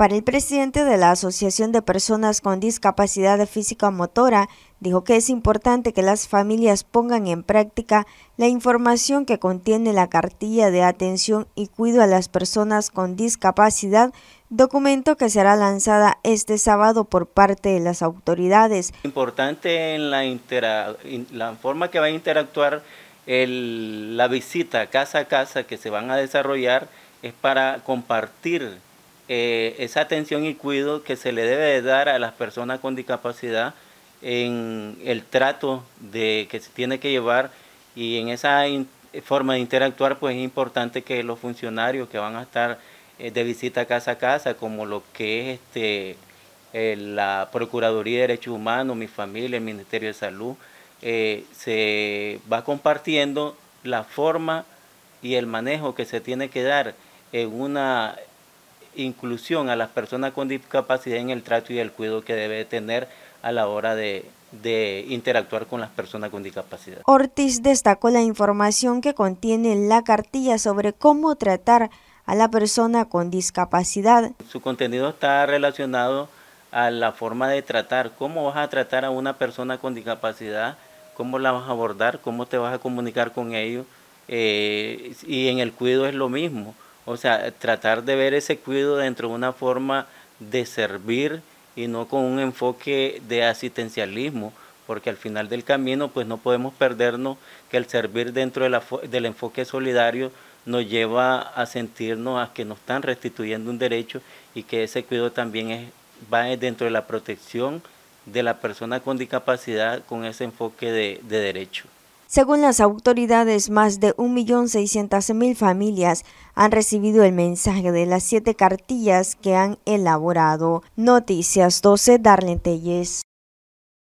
Para el presidente de la Asociación de Personas con Discapacidad Física Motora, dijo que es importante que las familias pongan en práctica la información que contiene la cartilla de atención y cuido a las personas con discapacidad, documento que será lanzada este sábado por parte de las autoridades. Importante en la, forma que va a interactuar la visita casa a casa que se van a desarrollar es para compartir eh, esa atención y cuidado que se le debe dar a las personas con discapacidad en el trato de, que se tiene que llevar y en esa forma de interactuar pues es importante que los funcionarios que van a estar eh, de visita casa a casa como lo que es este eh, la Procuraduría de Derechos Humanos, mi familia, el Ministerio de Salud, se va compartiendo la forma y el manejo que se tiene que dar en una inclusión a las personas con discapacidad en el trato y el cuidado que debe tener a la hora de, interactuar con las personas con discapacidad. Ortiz destacó la información que contiene la cartilla sobre cómo tratar a la persona con discapacidad. Su contenido está relacionado a la forma de tratar, cómo vas a tratar a una persona con discapacidad, cómo la vas a abordar, cómo te vas a comunicar con ellos, eh, y en el cuidado es lo mismo. O sea, tratar de ver ese cuidado dentro de una forma de servir y no con un enfoque de asistencialismo, porque al final del camino pues no podemos perdernos que el servir dentro del enfoque solidario nos lleva a sentirnos a que nos están restituyendo un derecho y que ese cuidado también va dentro de la protección de la persona con discapacidad con ese enfoque de derecho. Según las autoridades, más de 1.600.000 familias han recibido el mensaje de las siete cartillas que han elaborado. Noticias 12, Darlene